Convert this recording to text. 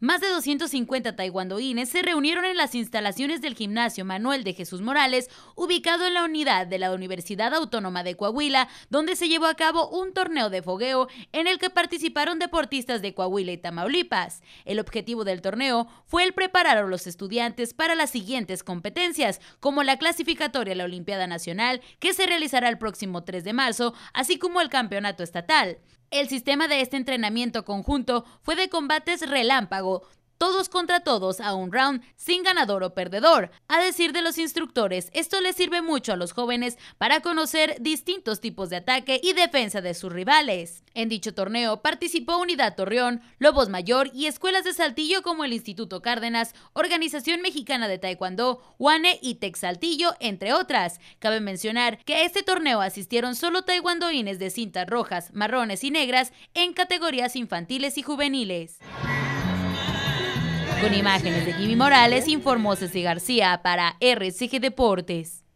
Más de 250 taiwandoines se reunieron en las instalaciones del gimnasio Manuel de Jesús Morales, ubicado en la unidad de la Universidad Autónoma de Coahuila, donde se llevó a cabo un torneo de fogueo en el que participaron deportistas de Coahuila y Tamaulipas. El objetivo del torneo fue el preparar a los estudiantes para las siguientes competencias, como la clasificatoria a la Olimpiada Nacional, que se realizará el próximo 3 de marzo, así como el campeonato estatal. El sistema de este entrenamiento conjunto fue de combates relámpago, todos contra todos a un round sin ganador o perdedor. A decir de los instructores, esto les sirve mucho a los jóvenes para conocer distintos tipos de ataque y defensa de sus rivales. En dicho torneo participó Unidad Torreón, Lobos Mayor y escuelas de Saltillo como el Instituto Cárdenas, Organización Mexicana de Taekwondo, WANE y Saltillo, entre otras. Cabe mencionar que a este torneo asistieron solo taekwondoines de cintas rojas, marrones y negras en categorías infantiles y juveniles. Con imágenes de Jimmy Morales, informó Ceci García para RCG Deportes.